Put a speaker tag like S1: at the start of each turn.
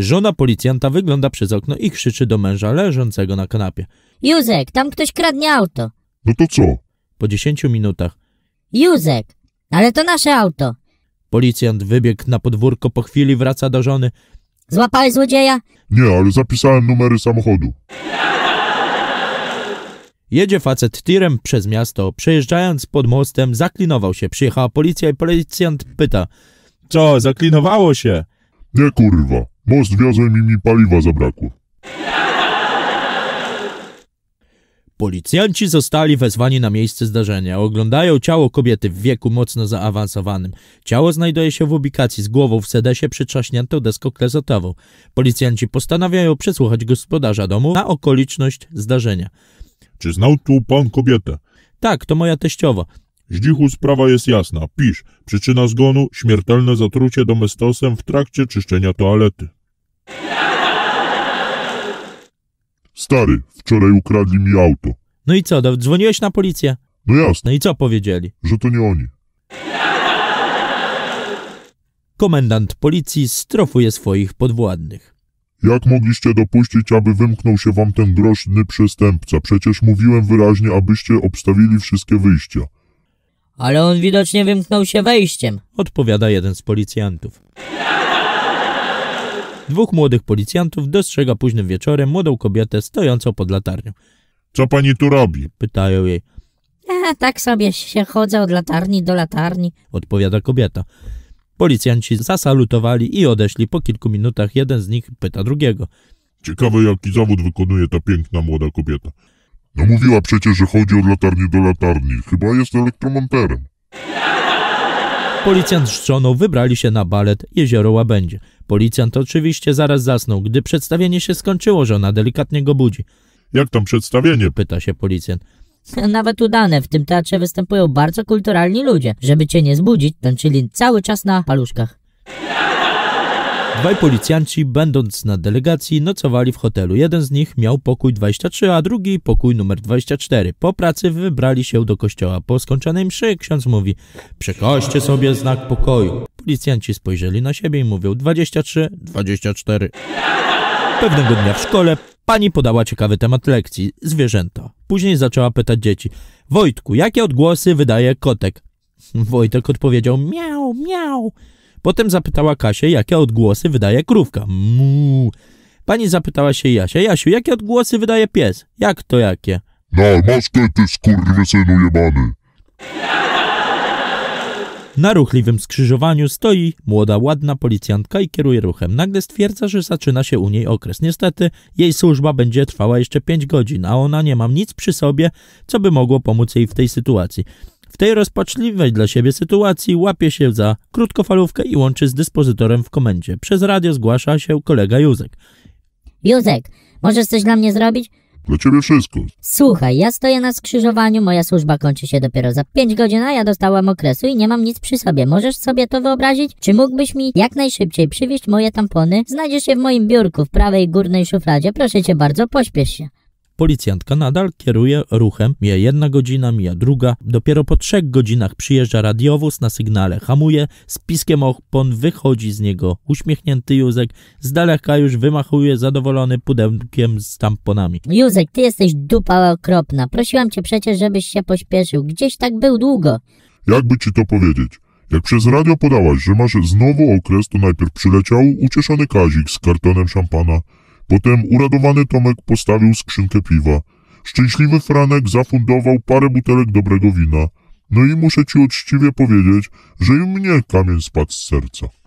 S1: Żona policjanta wygląda przez okno i krzyczy do męża leżącego na kanapie.
S2: Józek, tam ktoś kradnie auto.
S1: No to co? Po dziesięciu minutach. Józek, ale to nasze auto. Policjant wybiegł na podwórko, po chwili wraca do żony.
S2: Złapałeś złodzieja?
S3: Nie, ale zapisałem numery samochodu.
S1: Jedzie facet tirem przez miasto, przejeżdżając pod mostem, zaklinował się. Przyjechała policja i policjant pyta. Co, zaklinowało się?
S3: Nie kurwa bo zwiozłem i mi paliwa zabrakło.
S1: Policjanci zostali wezwani na miejsce zdarzenia. Oglądają ciało kobiety w wieku mocno zaawansowanym. Ciało znajduje się w ubikacji z głową w sedesie przytrzaśniętą deską klezotową. Policjanci postanawiają przesłuchać gospodarza domu na okoliczność zdarzenia. Czy znał tu pan kobietę? Tak, to moja teściowa. Zdzichu sprawa jest jasna.
S3: Pisz. Przyczyna zgonu, śmiertelne zatrucie domestosem w trakcie czyszczenia toalety. Stary, wczoraj ukradli mi
S1: auto. No i co, dzwoniłeś na policję? No jasne, No i co powiedzieli? że to nie oni. Komendant policji strofuje swoich podwładnych.
S3: Jak mogliście dopuścić, aby wymknął się wam ten groźny przestępca? Przecież
S1: mówiłem wyraźnie,
S3: abyście obstawili wszystkie wyjścia.
S2: Ale on widocznie wymknął się wejściem.
S1: Odpowiada jeden z policjantów. Dwóch młodych policjantów dostrzega późnym wieczorem młodą kobietę stojącą pod latarnią. Co pani tu robi? Pytają jej.
S2: A, tak sobie się chodzę od latarni do latarni,
S1: odpowiada kobieta. Policjanci zasalutowali i odeszli. Po kilku minutach jeden z nich pyta drugiego. Ciekawe, jaki zawód wykonuje
S3: ta piękna młoda kobieta. No mówiła przecież, że chodzi od latarni do latarni. Chyba jest elektromonterem.
S1: Policjant z żoną wybrali się na balet Jezioro Łabędzie. Policjant oczywiście zaraz zasnął. Gdy przedstawienie się skończyło, żona delikatnie go budzi. Jak tam przedstawienie? Pyta się policjant.
S2: Nawet udane, w tym teatrze występują bardzo kulturalni ludzie. Żeby cię nie zbudzić, tańczyli cały czas na paluszkach.
S1: Dwaj policjanci, będąc na delegacji, nocowali w hotelu. Jeden z nich miał pokój 23, a drugi pokój numer 24. Po pracy wybrali się do kościoła. Po skończonej mszy ksiądz mówi Przekażcie sobie znak pokoju. Policjanci spojrzeli na siebie i mówią 23, 24. Pewnego dnia w szkole pani podała ciekawy temat lekcji – zwierzęta. Później zaczęła pytać dzieci – Wojtku, jakie odgłosy wydaje kotek? Wojtek odpowiedział – miau, miau. Potem zapytała Kasię, jakie odgłosy wydaje krówka. Muuu. Pani zapytała się Jasia, Jasiu, jakie odgłosy wydaje pies? Jak to jakie?
S3: Na maskę ty skurwysynu jebany.
S1: Na ruchliwym skrzyżowaniu stoi młoda, ładna policjantka i kieruje ruchem. Nagle stwierdza, że zaczyna się u niej okres. Niestety, jej służba będzie trwała jeszcze 5 godzin, a ona nie ma nic przy sobie, co by mogło pomóc jej w tej sytuacji. W tej rozpaczliwej dla siebie sytuacji łapie się za krótkofalówkę i łączy z dyspozytorem w komendzie. Przez radio zgłasza się kolega Józek.
S2: Józek, możesz coś dla mnie zrobić?
S1: Dla ciebie wszystko.
S2: Słuchaj, ja stoję na skrzyżowaniu, moja służba kończy się dopiero za 5 godzin, a ja dostałam okresu i nie mam nic przy sobie. Możesz sobie to wyobrazić? Czy mógłbyś mi jak najszybciej przywieźć moje tampony? Znajdziesz je w moim biurku w prawej górnej szufladzie. Proszę cię bardzo, pośpiesz się.
S1: Policjantka nadal kieruje ruchem, mija jedna godzina, mija druga. Dopiero po trzech godzinach przyjeżdża radiowóz na sygnale, hamuje, z piskiem opon wychodzi z niego uśmiechnięty Józek, z daleka już wymachuje zadowolony pudełkiem z tamponami.
S2: Józek, ty jesteś dupa okropna. Prosiłam cię przecież, żebyś się pośpieszył. Gdzieś tak był długo.
S3: Jakby ci to powiedzieć? Jak przez radio podałaś, że masz znowu okres, to najpierw przyleciał ucieszony Kazik z kartonem szampana, Potem uradowany Tomek postawił skrzynkę piwa. Szczęśliwy Franek zafundował parę butelek dobrego wina. No i muszę ci uczciwie powiedzieć, że i mnie kamień spadł z serca.